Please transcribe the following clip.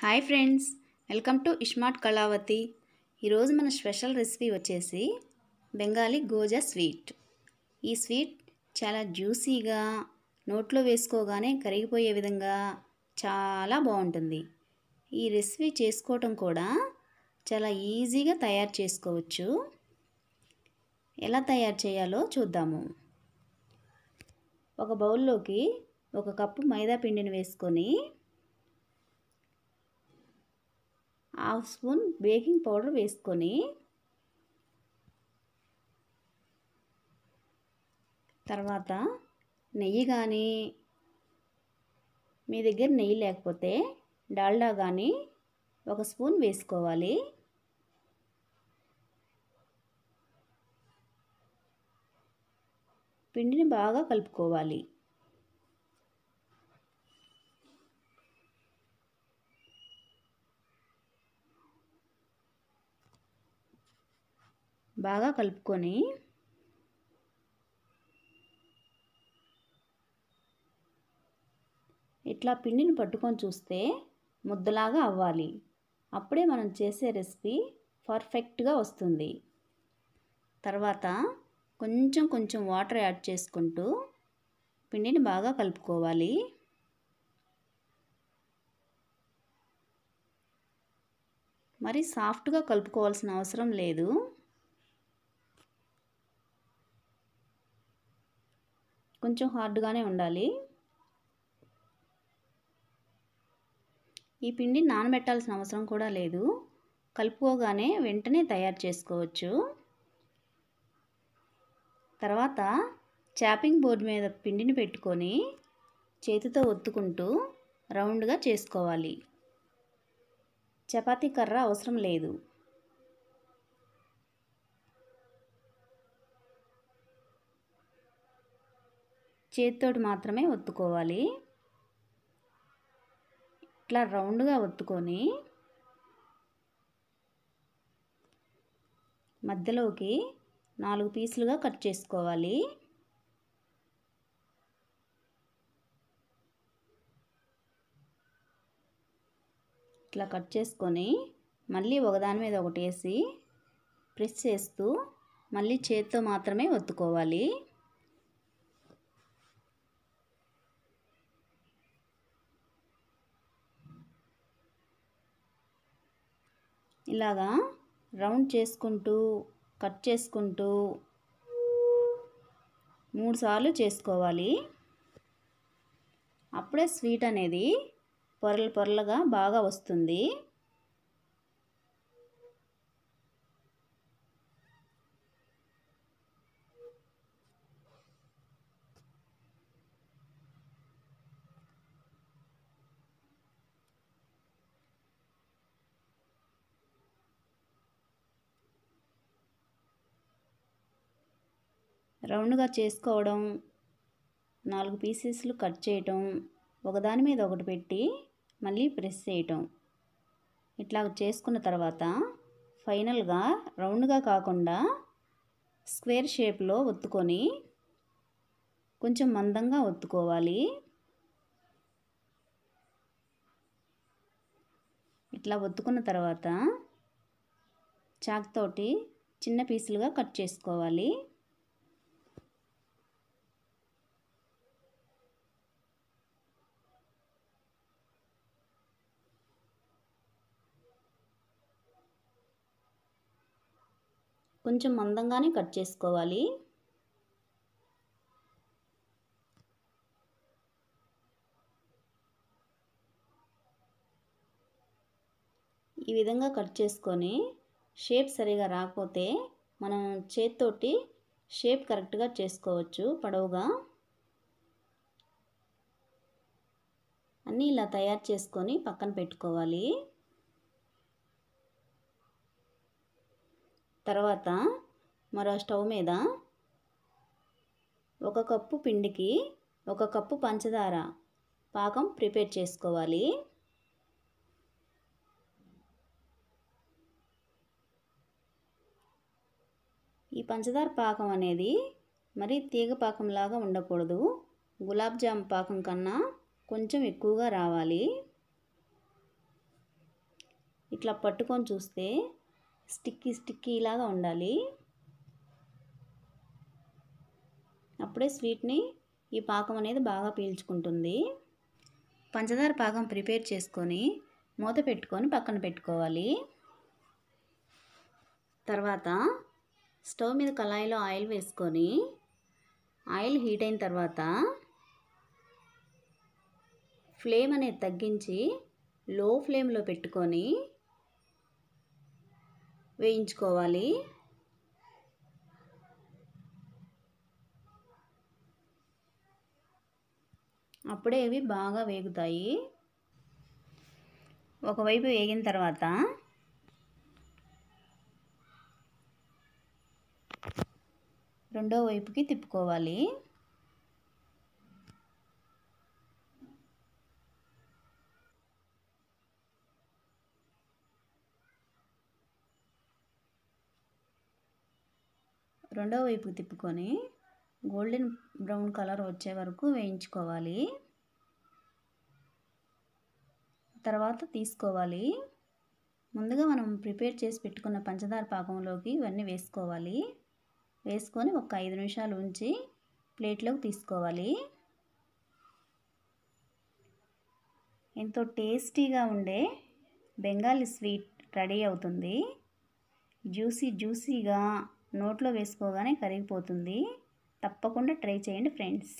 hi friends welcome to Ismart Kalavathi ఈరోజు మన special recipe వచ్చేసి బెంగాలీ గోజా స్వీట్ ఈ స్వీట్ చాలా జ్యూసీగా నోట్లో వేసుకోగానే కరిగిపోయే విధంగా చాలా బాగుంటుంది ఈ రెసిపీ చేసుకోవటం కూడా చాలా ఈజీగా తయారు చేసుకోవచ్చు ఎలా తయారు చేయాలో చూద్దాము ఒక బౌల్లోకి ఒక కప్పు మైదా పిండిని వేసుకొని హాఫ్ స్పూన్ బేకింగ్ పౌడర్ వేసుకొని తర్వాత నెయ్యి కానీ మీ దగ్గర నెయ్యి లేకపోతే డాల్డా కానీ ఒక స్పూన్ వేసుకోవాలి పిండిని బాగా కలుపుకోవాలి బాగా కలుపుకొని ఇట్లా పిండిని పట్టుకొని చూస్తే ముద్దలాగా అవ్వాలి అప్పుడే మనం చేసే రెసిపీ పర్ఫెక్ట్గా వస్తుంది తర్వాత కొంచెం కొంచెం వాటర్ యాడ్ చేసుకుంటూ పిండిని బాగా కలుపుకోవాలి మరి సాఫ్ట్గా కలుపుకోవాల్సిన అవసరం లేదు కొంచెం హార్డ్గానే ఉండాలి ఈ పిండి నానబెట్టాల్సిన అవసరం కూడా లేదు కలుపుకోగానే వెంటనే తయారు చేసుకోవచ్చు తర్వాత చాపింగ్ బోర్డు మీద పిండిని పెట్టుకొని చేతితో ఒత్తుకుంటూ రౌండ్గా చేసుకోవాలి చపాతీ కర్ర అవసరం లేదు చేతితోటి మాత్రమే ఒత్తుకోవాలి ఇట్లా రౌండ్గా ఒత్తుకొని మధ్యలోకి నాలుగు పీసులుగా కట్ చేసుకోవాలి ఇట్లా కట్ చేసుకొని మళ్ళీ ఒకదాని మీద ఒకటి వేసి ప్రెస్ చేస్తూ మళ్ళీ చేత్తో మాత్రమే ఒత్తుకోవాలి ఇలాగా రౌండ్ చేసుకుంటూ కట్ చేసుకుంటూ మూడుసార్లు చేసుకోవాలి అప్పుడే స్వీట్ అనేది పొరలు పొరలుగా బాగా వస్తుంది రౌండ్గా చేసుకోవడం నాలుగు పీసెస్లు కట్ చేయటం ఒకదాని మీద ఒకటి పెట్టి మళ్ళీ ప్రెస్ చేయటం ఇట్లా చేసుకున్న తర్వాత ఫైనల్గా రౌండ్గా కాకుండా స్క్వేర్ షేప్లో ఒత్తుకొని కొంచెం మందంగా ఒత్తుకోవాలి ఇట్లా ఒత్తుకున్న తర్వాత చాక్తోటి చిన్న పీసులుగా కట్ చేసుకోవాలి కొంచెం మందంగానే కట్ చేసుకోవాలి ఈ విధంగా కట్ చేసుకొని షేప్ సరిగా రాకపోతే మనం చేత్తోటి షేప్ కరెక్ట్గా చేసుకోవచ్చు పొడవుగా అన్నీ ఇలా తయారు చేసుకొని పక్కన పెట్టుకోవాలి తర్వాత మరో స్టవ్ మీద ఒక కప్పు పిండికి ఒక కప్పు పంచదార పాకం ప్రిపేర్ చేసుకోవాలి ఈ పంచదార పాకం అనేది మరి తీగ పాకంలాగా ఉండకూడదు గులాబ్ జామ్ పాకం కన్నా కొంచెం ఎక్కువగా రావాలి ఇట్లా పట్టుకొని చూస్తే స్టిక్కీ స్టిక్కీ ఇలాగా ఉండాలి అప్పుడే స్వీట్ని ఈ పాకం అనేది బాగా పీల్చుకుంటుంది పంచదార పాకం ప్రిపేర్ చేసుకొని మూత పెట్టుకొని పక్కన పెట్టుకోవాలి తర్వాత స్టవ్ మీద కళాయిలో ఆయిల్ వేసుకొని ఆయిల్ హీట్ అయిన తర్వాత ఫ్లేమ్ అనేది తగ్గించి లో ఫ్లేమ్లో పెట్టుకొని వేయించుకోవాలి అప్పుడే ఇవి బాగా వేగుతాయి ఒకవైపు వేగిన తర్వాత రెండో వైపుకి తిప్పుకోవాలి రెండో వైపు తిప్పుకొని గోల్డెన్ బ్రౌన్ కలర్ వచ్చే వరకు వేయించుకోవాలి తర్వాత తీసుకోవాలి ముందుగా మనం ప్రిపేర్ చేసి పెట్టుకున్న పంచదార పాకంలోకి ఇవన్నీ వేసుకోవాలి వేసుకొని ఒక ఐదు నిమిషాలు ఉంచి ప్లేట్లోకి తీసుకోవాలి ఎంతో టేస్టీగా ఉండే బెంగాలీ స్వీట్ రెడీ అవుతుంది జ్యూసీ జ్యూసీగా నోట్లో వేసుకోగానే కరిగిపోతుంది తప్పకుండా ట్రై చేయండి ఫ్రెండ్స్